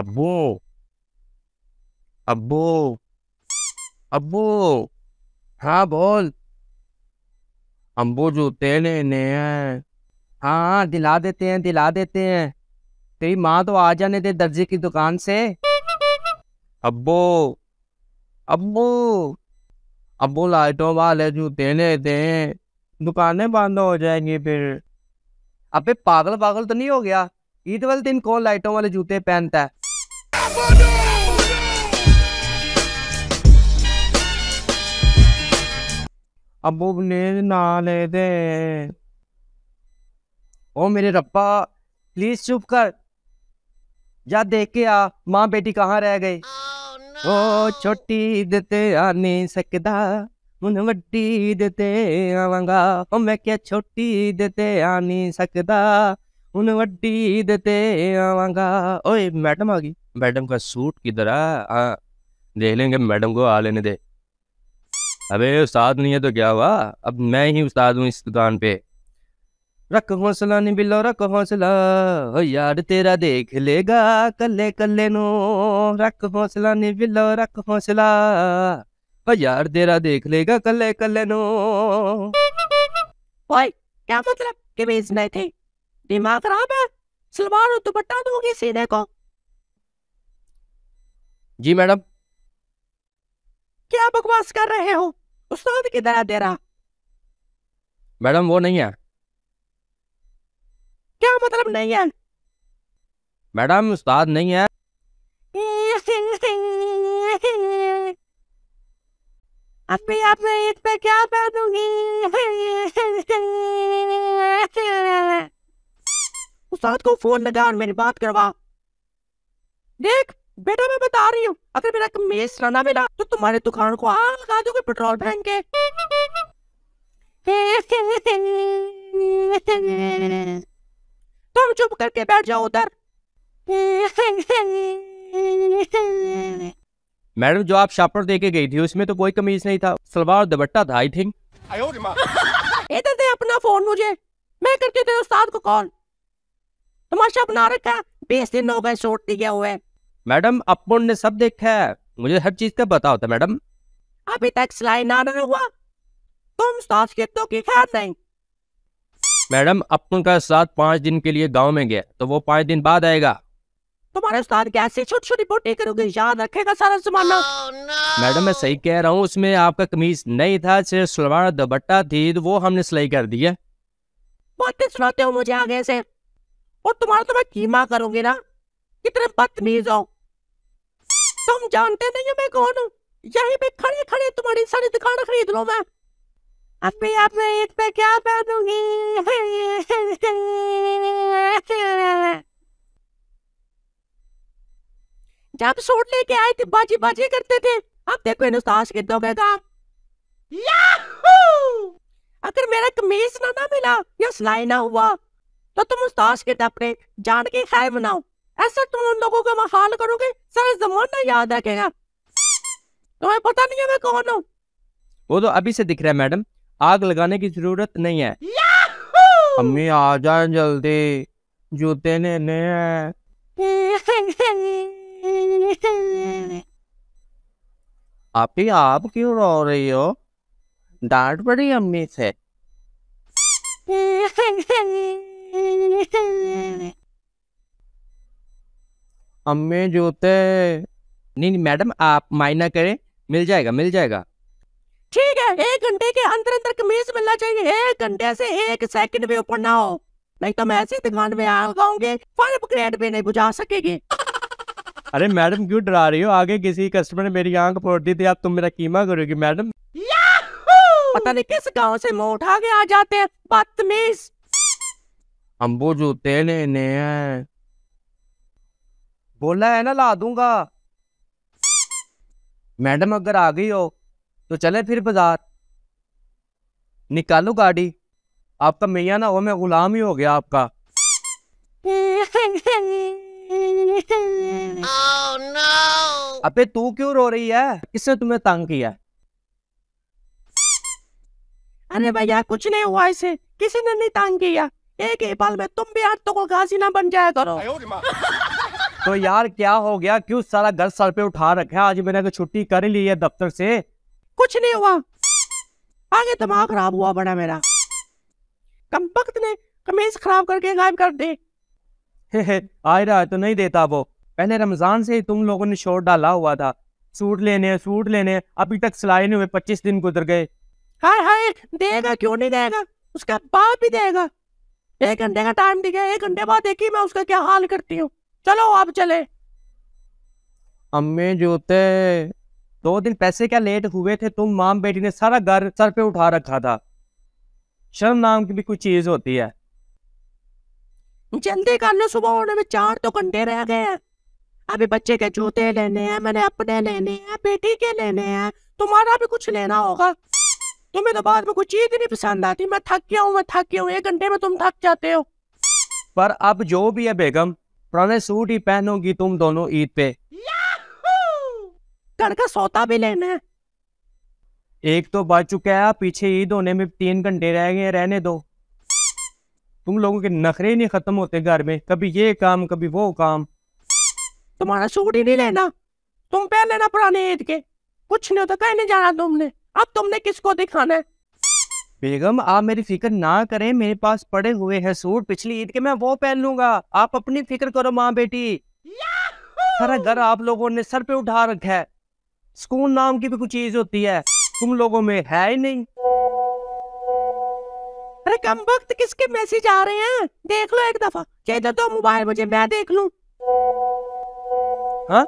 अबो अबो अबो हाँ बोल अम्बो जूते लेने ने हाँ हाँ दिला देते हैं दिला देते हैं तेरी माँ तो आ जाने दे दर्जे की दुकान से अबो अबो अबो लाइटों वाले जूते तेने दे दुकानें बंद हो जाएंगी फिर अबे पागल पागल तो नहीं हो गया ईद वाले दिन कौन लाइटों वाले जूते पहनता है अबू ने ना ले दे ओ मेरे रब्बा प्लीज चुप कर जा देख के आ मां बेटी कहाँ रह गए ओ छोटी दते आ नहीं सकदा मुन वड्डी ते आवांगा ओ मैं क्या छोटी दते आ नहीं सकदा उन वड्डी देते आवांगा ओए मैडम आ गई मैडम का सूट किधर है हाँ देख लेंगे मैडम को आ लेने दे अबे उस्ताद नहीं है तो क्या हुआ अब मैं ही उस्ताद हूँ इस दुकान पे रख हौसला नहीं बिलो रख हौसला ओ यार तेरा देख लेगा कल्ले कल्ले नो रख हौसला नहीं बिलो रख हौसला ओ यार तेरा देख लेगा कल्ले कल्ले नो ओए क्या मतलब कि बेचना थे दिमाग खराब है सलवार और दुपट्टा दोगे सीने को जी मैडम क्या बकवास कर रहे हो उस्ताद किधर है तेरा मैडम वो नहीं है क्या मतलब नहीं है मैडम उस्ताद नहीं है अभी आप मैं इस पे क्या पहनूंगी उस्ताद को फोन लगा और मेरी बात करवा देख बेटा मैं बता रही हूँ अगर मेरा कमेज रहना मिला तो तुम्हारे दुकान को आग लगा दोगे पेट्रोल भैंग के तुम चुप करके बैठ जाओ उधर मैडम जो आप शॉपर देके गई थी उसमें तो कोई कमीज नहीं था सलवार दुपट्टा था आई थिंक इधर दे अपना फोन मुझे मैं करके तेरे उस्ताद को कॉल तमाशा बना रखा बीस दिन हो गए शोट दिया हुए मैडम अपन ने सब देखा है मुझे हर चीज का पता होता मैडम अभी तक सिलाई ना हुआ तुम सास के तो की खैर नहीं मैडम अपन का साथ पांच दिन के लिए गांव में गया तो वो पांच दिन बाद आएगा तुम्हारे उस्ताद कैसे छोटी छोटी बोटी करोगे याद रखेगा सारा सामान oh, no. मैडम मैं सही कह रहा हूँ उसमें आपका कमीज नहीं था सिर्फ सलवार दुपट्टा थी तो वो हमने सिलाई कर दी है बातें सुनाते हो मुझे आगे से और तुम्हारा तो मैं कीमा करोगे ना कितने बदतमीज हो तुम जानते नहीं हो मैं कौन हूँ यही पे खड़े खड़े तुम्हारी सारी दुकान खरीद लो मैं अपने आप में एक पे क्या दूंगी जब सूट लेके आए थे बाजी बाजी करते थे अब देखो हिंदुस्तान के दो गए अगर मेरा कमीज ना ना मिला या सिलाई ना हुआ तो तुम उस ताश के टपरे जान के खाए बनाओ ऐसा तुम उन लोगों को महाल करोगे सारा जमाना याद रखेगा तुम्हें पता नहीं है मैं कौन हूँ वो तो अभी से दिख रहा है मैडम आग लगाने की जरूरत नहीं है अम्मी आ जाए जल्दी जूते लेने हैं आपी आप क्यों रो रही हो डांट पड़ी अम्मी से अम्मे जोते नहीं, नहीं मैडम आप मायना करें मिल जाएगा मिल जाएगा ठीक है एक घंटे के अंदर अंदर कमीज मिलना चाहिए एक घंटे से एक सेकंड भी ऊपर ना हो नहीं तो मैं ऐसी दुकान में आ जाऊंगे फर्म ग्रेड भी नहीं बुझा सकेगी अरे मैडम क्यों डरा रही हो आगे किसी कस्टमर ने मेरी आंख फोड़ दी थी आप तुम मेरा कीमा करोगी मैडम पता नहीं किस गांव से मुंह उठा के आ जाते हैं बदतमीज जो तेले ने है। बोला है ना ला दूंगा मैडम अगर आ गई हो तो चले फिर बाजार निकालो गाड़ी आपका मैया ना हो मैं गुलाम ही हो गया आपका oh, no. अबे तू क्यों रो रही है किसने तुम्हें तंग किया अरे भैया कुछ नहीं हुआ इसे किसी ने नहीं तंग किया एक ही पल में तुम भी अर्तुगुल तो घासी ना बन जाया करो तो यार क्या हो गया क्यों सारा घर सर पे उठा रखा है आज मैंने तो छुट्टी कर ली है दफ्तर से कुछ नहीं हुआ आगे दिमाग खराब हुआ बड़ा मेरा कमबख्त ने कमीज खराब करके गायब कर दी है तो नहीं देता वो पहले रमजान से ही तुम लोगों ने शोर डाला हुआ था सूट लेने सूट लेने अभी तक सिलाई नहीं हुए पच्चीस दिन गुजर गए हाय हाय देगा क्यों नहीं देगा उसका बाप भी देगा एक घंटे का टाइम दिया एक घंटे बाद देखिए मैं उसका क्या हाल करती हूँ चलो आप चले अम्मे जोते दो दिन पैसे क्या लेट हुए थे तुम माम बेटी ने सारा घर सर पे उठा रखा था शर्म नाम की भी कुछ चीज होती है जल्दी कर लो सुबह होने में चार तो घंटे रह गए हैं अभी बच्चे के जूते लेने हैं मैंने अपने लेने हैं बेटी के लेने हैं तुम्हारा भी कुछ लेना होगा तो तुम्हें तो बाद में कुछ चीज ही नहीं पसंद आती मैं थक गया हूँ मैं थक गया हूँ एक घंटे में तुम थक जाते हो पर अब जो भी है बेगम पुराने सूट ही पहनोगी तुम दोनों ईद पे घर का सौता भी लेना है एक तो बच चुका है पीछे ईद होने में तीन घंटे रह गए रहने दो तुम लोगों के नखरे नहीं खत्म होते घर में कभी ये काम कभी वो काम तुम्हारा सूट ही नहीं लेना तुम पहन लेना पुराने ईद के कुछ नहीं होता कहीं नहीं जाना तुमने अब तुमने किसको दिखाना है बेगम आप मेरी फिक्र ना करें मेरे पास पड़े हुए हैं सूट पिछली ईद के मैं वो पहन लूंगा आप अपनी फिक्र करो माँ बेटी सारा घर आप लोगों ने सर पे उठा रखा है सुकून नाम की भी कुछ चीज होती है तुम लोगों में है ही नहीं अरे कम वक्त किसके मैसेज आ रहे हैं देख लो एक दफा कह दो तो मोबाइल मुझे मैं देख लू हाँ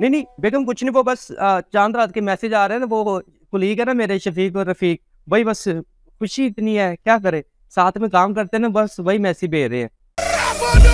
नहीं नहीं बेगम कुछ नहीं वो बस चांद रात के मैसेज आ रहे हैं वो कुलीग है ना मेरे शफीक और रफीक वही बस खुशी इतनी है क्या करे साथ में काम करते ना बस वही मैसी भेज रहे हैं